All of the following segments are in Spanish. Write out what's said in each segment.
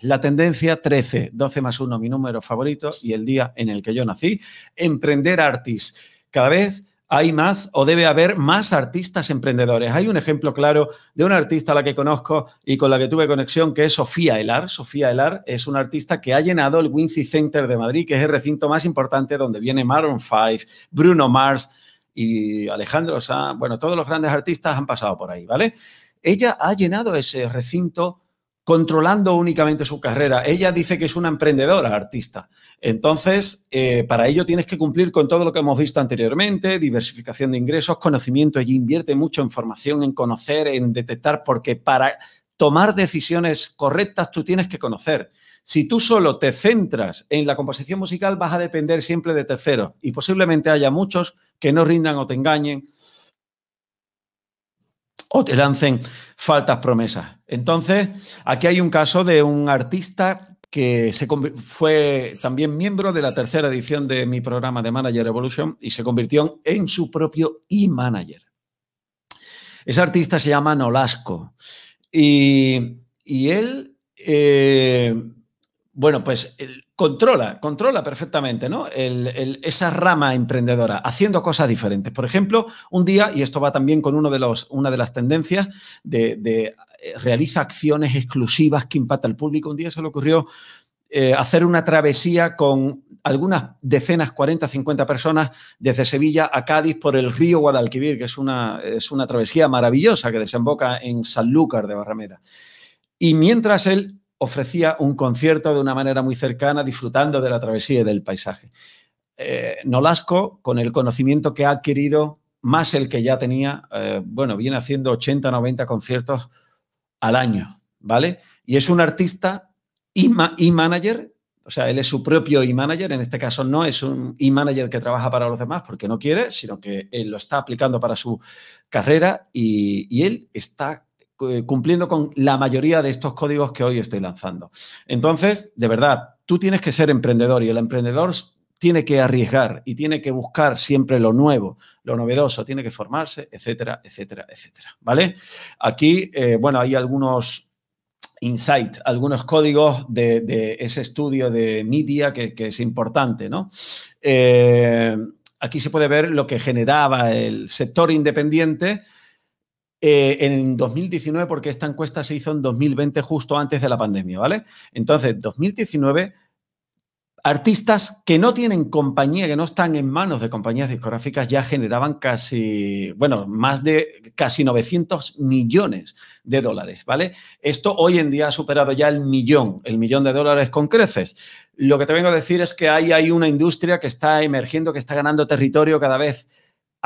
La tendencia 13, 12 más 1, mi número favorito y el día en el que yo nací. Emprender Artis. Cada vez hay más o debe haber más artistas emprendedores. Hay un ejemplo claro de una artista a la que conozco y con la que tuve conexión, que es Sofía Elar. Sofía Elar es una artista que ha llenado el Wincy Center de Madrid, que es el recinto más importante donde viene Maroon 5, Bruno Mars y Alejandro Sanz. Bueno, todos los grandes artistas han pasado por ahí, ¿vale? Ella ha llenado ese recinto controlando únicamente su carrera. Ella dice que es una emprendedora artista. Entonces, eh, para ello tienes que cumplir con todo lo que hemos visto anteriormente, diversificación de ingresos, conocimiento. Ella invierte mucho en formación, en conocer, en detectar, porque para tomar decisiones correctas tú tienes que conocer. Si tú solo te centras en la composición musical, vas a depender siempre de terceros y posiblemente haya muchos que no rindan o te engañen o te lancen faltas promesas. Entonces, aquí hay un caso de un artista que se fue también miembro de la tercera edición de mi programa de Manager Evolution y se convirtió en su propio e-manager. Ese artista se llama Nolasco y, él eh, bueno, pues controla, controla perfectamente ¿no? esa rama emprendedora, haciendo cosas diferentes. Por ejemplo, un día, y esto va también con uno de los, una de las tendencias, de, eh, realiza acciones exclusivas que impacta al público. Un día se le ocurrió eh, hacer una travesía con algunas decenas, 40, 50 personas desde Sevilla a Cádiz por el río Guadalquivir, que es una, es una travesía maravillosa que desemboca en Sanlúcar de Barrameda. Y mientras él ofrecía un concierto de una manera muy cercana, disfrutando de la travesía y del paisaje. Eh, Nolasco, con el conocimiento que ha adquirido, más el que ya tenía, eh, bueno, viene haciendo 80, 90 conciertos al año, ¿vale? Y es un artista y, manager o sea, él es su propio y manager en este caso no es un e-manager que trabaja para los demás porque no quiere, sino que él lo está aplicando para su carrera y él está eh, cumpliendo con la mayoría de estos códigos que hoy estoy lanzando. Entonces, de verdad, tú tienes que ser emprendedor y el emprendedor tiene que arriesgar y tiene que buscar siempre lo nuevo, lo novedoso, tiene que formarse, etcétera, etcétera, etcétera. ¿Vale? Aquí, eh, bueno, hay algunos insights, algunos códigos de, ese estudio de media que, es importante, ¿no? Eh, aquí se puede ver lo que generaba el sector independiente eh, en 2019, porque esta encuesta se hizo en 2020, justo antes de la pandemia, ¿vale? Entonces, 2019, artistas que no tienen compañía, que no están en manos de compañías discográficas, ya generaban casi, bueno, más de casi 900 millones de dólares, ¿vale? Esto hoy en día ha superado ya el millón, el millón de dólares con creces. Lo que te vengo a decir es que ahí hay una industria que está emergiendo, que está ganando territorio cada vez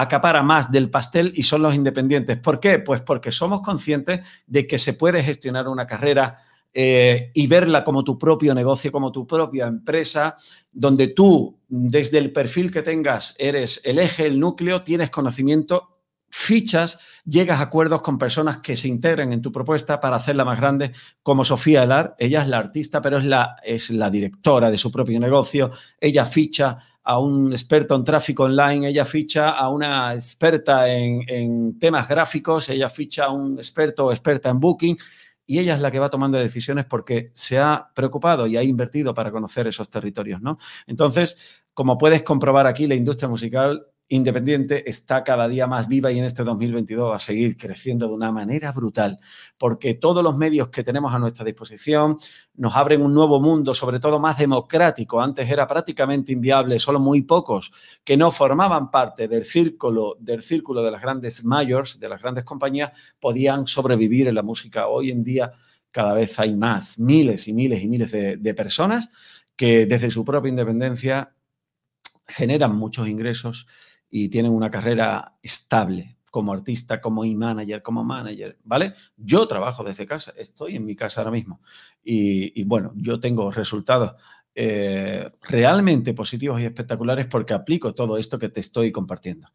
acapara más del pastel y son los independientes. ¿Por qué? Pues porque somos conscientes de que se puede gestionar una carrera eh, y verla como tu propio negocio, como tu propia empresa, donde tú, desde el perfil que tengas, eres el eje, el núcleo, tienes conocimiento fichas, llegas a acuerdos con personas que se integren en tu propuesta para hacerla más grande, como Sofía Elar. Ella es la artista, pero es la, es la directora de su propio negocio. Ella ficha a un experto en tráfico online, ella ficha a una experta en, temas gráficos, ella ficha a un experto o experta en booking y ella es la que va tomando decisiones porque se ha preocupado y ha invertido para conocer esos territorios, ¿no? Entonces, como puedes comprobar aquí, la industria musical independiente está cada día más viva y en este 2022 va a seguir creciendo de una manera brutal, porque todos los medios que tenemos a nuestra disposición nos abren un nuevo mundo, sobre todo más democrático. Antes era prácticamente inviable, solo muy pocos que no formaban parte del círculo, del círculo de las grandes mayors, de las grandes compañías, podían sobrevivir en la música. Hoy en día cada vez hay más, miles y miles y miles de, de personas que desde su propia independencia generan muchos ingresos y tienen una carrera estable como artista, como e-manager, como manager, ¿vale? Yo trabajo desde casa, estoy en mi casa ahora mismo y, bueno, yo tengo resultados eh, realmente positivos y espectaculares porque aplico todo esto que te estoy compartiendo.